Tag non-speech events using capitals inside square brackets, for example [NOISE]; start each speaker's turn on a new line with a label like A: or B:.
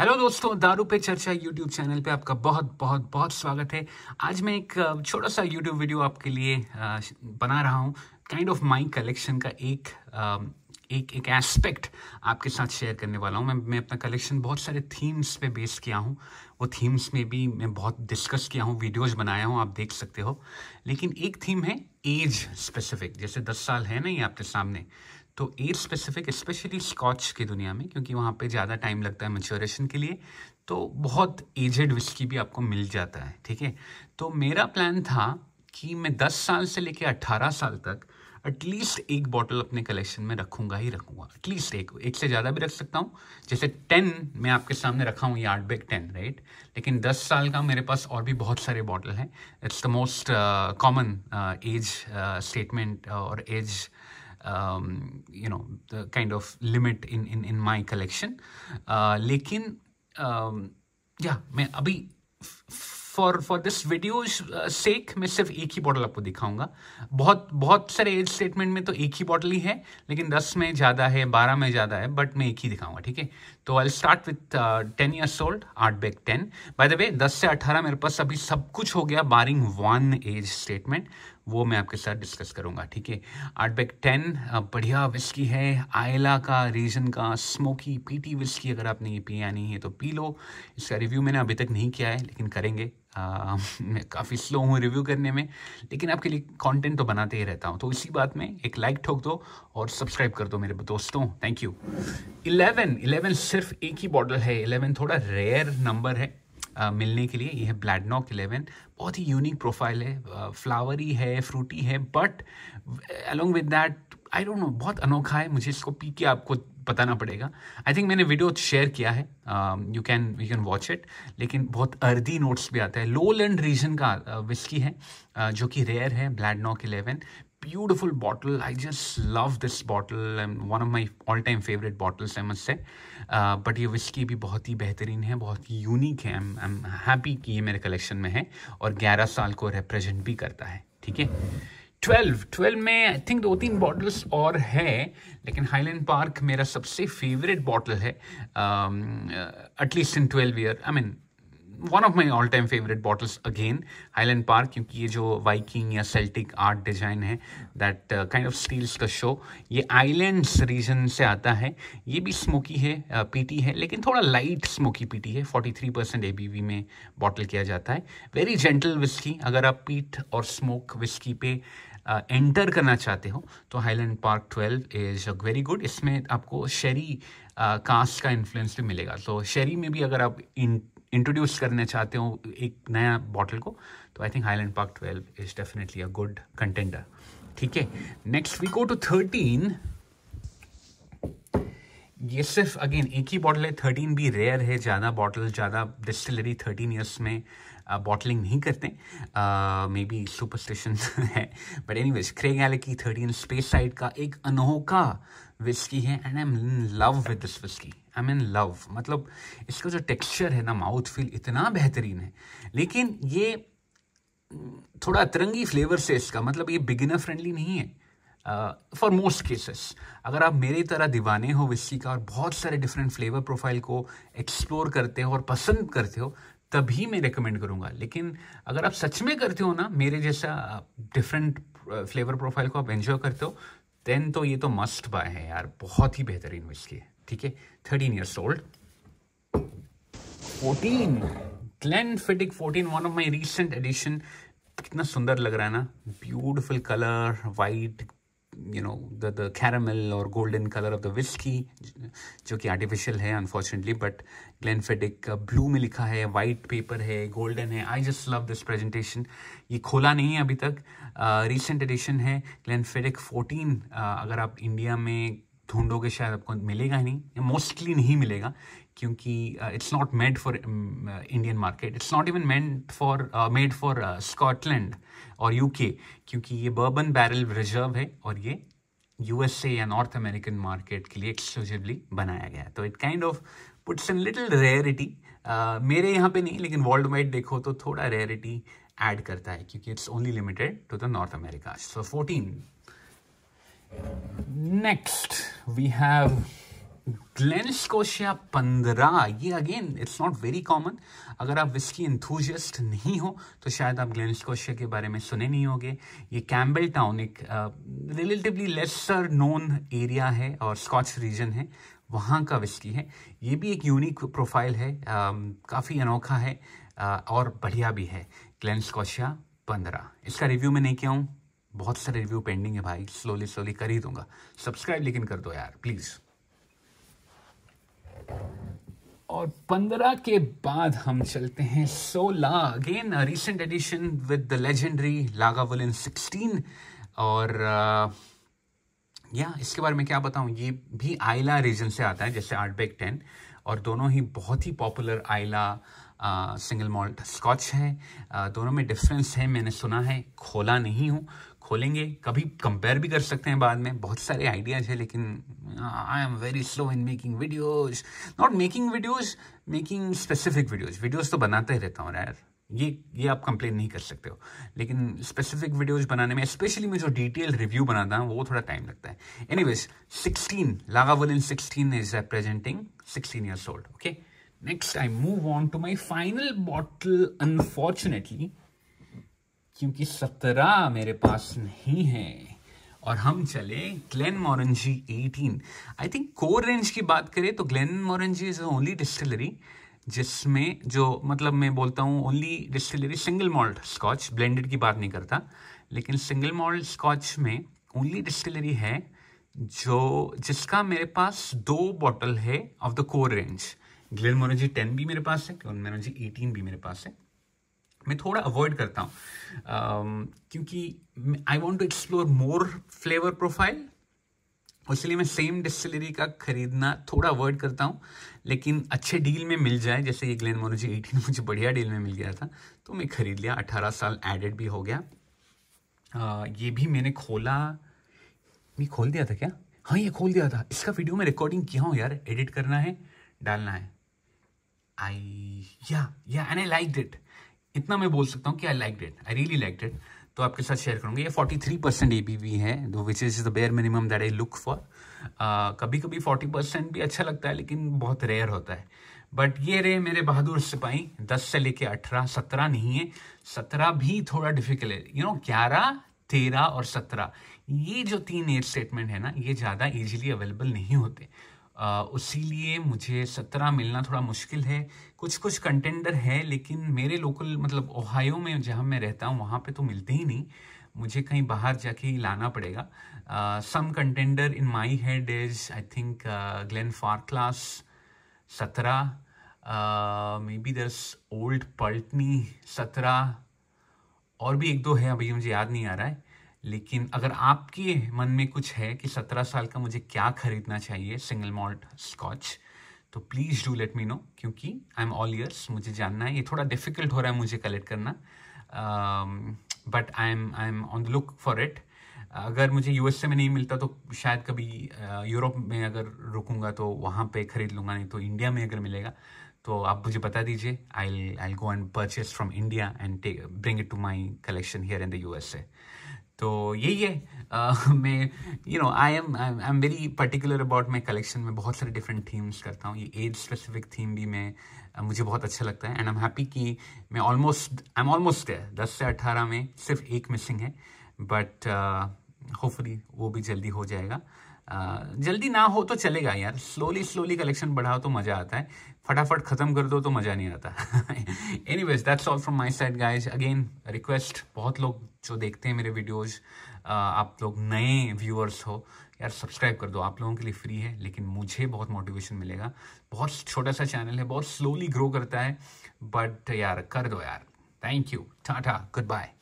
A: Hello दोस्तों दारू पे चर्चा यूट्यूब चैनल पे आपका बहुत बहुत बहुत स्वागत है आज मैं एक छोटा सा यूट्यूब वीडियो आपके लिए बना रहा हूँ काइंड ऑफ माई कलेक्शन का एक एक एक एस्पेक्ट आपके साथ शेयर करने वाला हूँ मैं मैं अपना कलेक्शन बहुत सारे थीम्स पे बेस किया हूँ वो थीम्स में भी मैं बहुत डिस्कस किया हूँ वीडियोस बनाया हूँ आप देख सकते हो लेकिन एक थीम है एज स्पेसिफिक जैसे दस साल है ना ये आपके सामने तो एज स्पेसिफिक स्पेशली स्कॉच की दुनिया में क्योंकि वहाँ पे ज़्यादा टाइम लगता है मेच्योरेशन के लिए तो बहुत एजेड विस्की भी आपको मिल जाता है ठीक है तो मेरा प्लान था कि मैं 10 साल से लेकर 18 साल तक एटलीस्ट एक बॉटल अपने कलेक्शन में रखूंगा ही रखूंगा एटलीस्ट एक एक से ज़्यादा भी रख सकता हूँ जैसे टेन मैं आपके सामने रखा हूँ यार्ड बैग टेन राइट लेकिन दस साल का मेरे पास और भी बहुत सारे बॉटल हैं it's the most common age statement और age uh, um, you know the kind of limit in in, in my collection uh, लेकिन या मैं अभी for for this videos sake मैं सिर्फ एक ही बॉटल आपको दिखाऊंगा बहुत बहुत सारे एज स्टेटमेंट में तो एक ही बॉटल ही है लेकिन दस में ज़्यादा है बारह में ज़्यादा है बट मैं एक ही दिखाऊंगा ठीक है तो I start with ten years old Ardbeg ten by the way दस से अठारह मेरे पास अभी सब कुछ हो गया बारिंग वन एज स्टेटमेंट वो मैं आपके साथ डिस्कस करूँगा ठीक है आठ बैग टेन बढ़िया विस्की है आयला का रीजन का स्मोकी पीटी विस्की अगर आपने ये पी नहीं है तो पी लो इसका रिव्यू मैंने अभी तक नहीं किया है लेकिन करेंगे आ, [LAUGHS] मैं काफ़ी स्लो हूँ रिव्यू करने में लेकिन आपके लिए कंटेंट तो बनाते ही रहता हूँ तो इसी बात में एक लाइक ठोक दो और सब्सक्राइब कर दो मेरे दोस्तों थैंक यू इलेवन इलेवन सिर्फ एक ही बॉटल है इलेवन थोड़ा रेयर नंबर है मिलने के लिए ये है ब्लैडनॉक इलेवन बहुत ही यूनिक प्रोफाइल है फ्लावरी है फ्रूटी है but along with that I don't know बहुत अनोखा है मुझे इसको पी के आपको बताना पड़ेगा आई थिंक मैंने वीडियो शेयर किया है you can you can watch it लेकिन बहुत अर्दी नोट्स भी आता है लो लैंड रीजन का विस्की है uh, जो कि रेयर है Bladnoch eleven beautiful bottle. I just love this bottle. Um, one of my all-time favorite bottles, I must say. Uh, but ये विस्की भी बहुत ही बेहतरीन है बहुत ही यूनिक है आई एम हैप्पी कि ये मेरे कलेक्शन में है और 11 साल को रिप्रेजेंट भी करता है ठीक है ट्वेल्व ट्वेल्व में आई थिंक दो तीन बॉटल्स और है लेकिन हाईलैंड पार्क मेरा सबसे फेवरेट बॉटल है at least in twelve year I mean one of my all time favourite bottles again Highland Park क्योंकि ये जो वाइकिंग या सेल्टिक आर्ट डिजाइन है दैट काइंड ऑफ स्टील्स का शो ये आइलैंड्स रीजन से आता है ये भी स्मोकी है पीटी uh, है लेकिन थोड़ा लाइट स्मोकी पीटी है 43 परसेंट ए में बॉटल किया जाता है वेरी जेंटल विस्की अगर आप पीट और स्मोक विस्की पे एंटर uh, करना चाहते हो तो Highland Park twelve is very good इसमें आपको शेरी कास्ट uh, का इन्फ्लुएंस भी मिलेगा तो so, शेरी में भी अगर आप इन इंट्रोड्यूस करना चाहते हो एक नया बॉटल को तो I think Highland Park twelve is definitely a good contender ठीक है next we go to thirteen ये सिर्फ अगेन एक ही बॉटल है थर्टीन भी रेयर है ज़्यादा बॉटल ज़्यादा डिस्टिलरी थर्टीन ईयर्स में बॉटलिंग uh, नहीं करते मे बी सुपरस्टिशन है but anyways Craigellachie की थर्टीन स्पेस साइड का एक अनोखा विस्की है and I am in love with this whisky I am in love मतलब इसका जो टेक्सचर है ना माउथ फील इतना बेहतरीन है लेकिन ये थोड़ा अतरंगी फ्लेवर से इसका मतलब ये बिगिनर फ्रेंडली नहीं है फॉर मोस्ट केसेस अगर आप मेरी तरह दीवाने हो विस्की का और बहुत सारे डिफरेंट फ्लेवर प्रोफाइल को एक्सप्लोर करते हो और पसंद करते हो तभी मैं रिकमेंड करूंगा लेकिन अगर आप सच में करते हो ना मेरे जैसा डिफरेंट फ्लेवर प्रोफाइल को आप एंजॉय करते हो देन तो ये तो मस्ट बाय है यार बहुत ही बेहतरीन विस्की है ठीक है thirteen years old fourteen Glenfiddich fourteen one of my recent edition कितना सुंदर लग रहा है ना beautiful colour white you know the the caramel और golden colour of the whisky जो कि आर्टिफिशियल है unfortunately but Glenfiddich blue में लिखा है वाइट पेपर है गोल्डन है I just love this presentation ये खोला नहीं है अभी तक रिसेंट uh, एडिशन है ग्लैन फेडिक फोर्टीन uh, अगर आप इंडिया में ढूंढोगे शायद आपको मिलेगा ही नहीं मोस्टली नहीं मिलेगा क्योंकि it's not made for Indian market it's not even made for made for Scotland और यूके क्योंकि ये बर्बन बैरल रिजर्व है और ये यूएसए या नॉर्थ अमेरिकन मार्केट के लिए एक्सक्लूसिवली बनाया गया तो it kind of puts in little rarity मेरे यहाँ पे नहीं लेकिन वर्ल्ड वाइड देखो तो थोड़ा रेयरिटी ऐड करता है क्योंकि it's only limited to the North America so fourteen next we have Glen Scotia पंद्रह ये again it's not very common अगर आप विस्की इंथूजस्ट नहीं हो तो शायद आप ग्लेन स्कोशिया के बारे में सुने नहीं होंगे ये कैम्बल टाउन एक रिलेटिवली लेसर नोन एरिया है और स्कॉच रीजन है वहाँ का विस्की है ये भी एक यूनिक प्रोफाइल है काफ़ी अनोखा है आ, और बढ़िया भी है ग्लेन स्कोशिया पंद्रह इसका रिव्यू मैं नहीं किया हूँ बहुत सारे रिव्यू पेंडिंग है भाई स्लोली स्लोली कर ही दूंगा सब्सक्राइब लेकिन कर दो यार प्लीज़ और पंद्रह के बाद हम चलते हैं सोलह again recent edition with the legendary Lagavulin sixteen और या uh, इसके बारे में क्या बताऊं ये भी आयला रीजन से आता है जैसे आर्ट टेन और दोनों ही बहुत ही popular Islay single malt Scotch है दोनों में डिफरेंस है मैंने सुना है खोला नहीं हूँ खोलेंगे कभी कंपेयर भी कर सकते हैं बाद में बहुत सारे आइडियाज़ हैं लेकिन I am very slow in making videos not making videos making specific videos videos तो बनाते ही रहता हूँ यार ये ये आप कंप्लेन नहीं कर सकते हो लेकिन स्पेसिफिक वीडियोज़ बनाने में स्पेशली मैं जो डिटेल रिव्यू बनाता हूँ वो थोड़ा टाइम लगता है anyways sixteen in sixteen is representing sixteen years old okay next I move on to my final bottle unfortunately क्योंकि सत्रह मेरे पास नहीं है और हम चले Glenmorangie 18 I think core range की बात करें तो Glenmorangie is only distillery जिसमें जो मतलब मैं बोलता हूँ only distillery single malt Scotch blended की बात नहीं करता लेकिन सिंगल मॉल्ट स्कॉच में ओनली डिस्टिलरी है जो जिसका मेरे पास दो बॉटल है of the core range Morangie ten भी मेरे पास है मोनोजी एटीन भी मेरे पास है मैं थोड़ा अवॉइड करता हूँ um, क्योंकि I want to explore more flavour profile इसलिए मैं सेम डिस्टिलरी का खरीदना थोड़ा अवॉइड करता हूँ लेकिन अच्छे डील में मिल जाए जैसे ये ग्लेन मोनोजी एटीन मुझे बढ़िया डील में मिल गया था तो मैं खरीद लिया अठारह साल एडेड भी हो गया uh, ये भी मैंने खोला मैं खोल दिया था क्या हाँ ये खोल दिया था इसका वीडियो मैं रिकॉर्डिंग किया हूँ यार एडिट करना है डालना है आई या या एंड आई लाइक डिट इतना मैं बोल सकता हूँ कि I like it I really like it तो आपके साथ शेयर करूँगा ये 43 परसेंट ए बी वी है which is the bare minimum that I look for कभी कभी 40 परसेंट भी अच्छा लगता है लेकिन बहुत रेयर होता है बट ये रहे मेरे बहादुर सिपाही दस से लेके अठारह सत्रह नहीं है सत्रह भी थोड़ा डिफिकल्ट है यू नो ग्यारह तेरह और सत्रह ये जो तीन एज स्टेटमेंट है ना ये ज़्यादा इजीली अवेलेबल नहीं होते उसीलिए मुझे सत्रह मिलना थोड़ा मुश्किल है कुछ कुछ कंटेंडर है लेकिन मेरे लोकल मतलब ओहायो में जहाँ मैं रहता हूँ वहाँ पे तो मिलते ही नहीं मुझे कहीं बाहर जाके ही लाना पड़ेगा some contender in my head is I think Glenfarclas सत्रह मे बी दस ओल्ड पल्टनी सत्रह और भी एक दो है अभी मुझे याद नहीं आ रहा है लेकिन अगर आपके मन में कुछ है कि सत्रह साल का मुझे क्या खरीदना चाहिए सिंगल मॉल्ट स्कॉच तो please do let me know क्योंकि आई एम ऑल ईयर्स मुझे जानना है ये थोड़ा डिफिकल्ट हो रहा है मुझे कलेक्ट करना but I am I am on the look for it अगर मुझे यूएसए में नहीं मिलता तो शायद कभी यूरोप uh, में अगर रुकूंगा तो वहाँ पे खरीद लूँगा नहीं तो इंडिया में अगर मिलेगा तो आप मुझे बता दीजिए I I go and purchase from India and bring it to my collection here in the a तो यही है मैं you know I am I am very particular about my collection में बहुत सारे डिफरेंट थीम्स करता हूँ ये एज स्पेसिफिक थीम भी मैं मुझे बहुत अच्छा लगता है एंड आई एम हैप्पी कि मैं ऑलमोस्ट आई एम ऑलमोस्ट है दस से अठारह में सिर्फ एक मिसिंग है बट होपफुली uh, वो भी जल्दी हो जाएगा जल्दी ना हो तो चलेगा यार स्लोली स्लोली कलेक्शन बढ़ाओ तो मज़ा आता है फटाफट ख़त्म कर दो तो मज़ा नहीं आता anyways that's all from my side guys again request बहुत लोग जो देखते हैं मेरे वीडियोज़ आप लोग नए व्यूअर्स हो यार सब्सक्राइब कर दो आप लोगों के लिए फ्री है लेकिन मुझे बहुत मोटिवेशन मिलेगा बहुत छोटा सा चैनल है बहुत स्लोली ग्रो करता है बट यार कर दो यार thank you tata good bye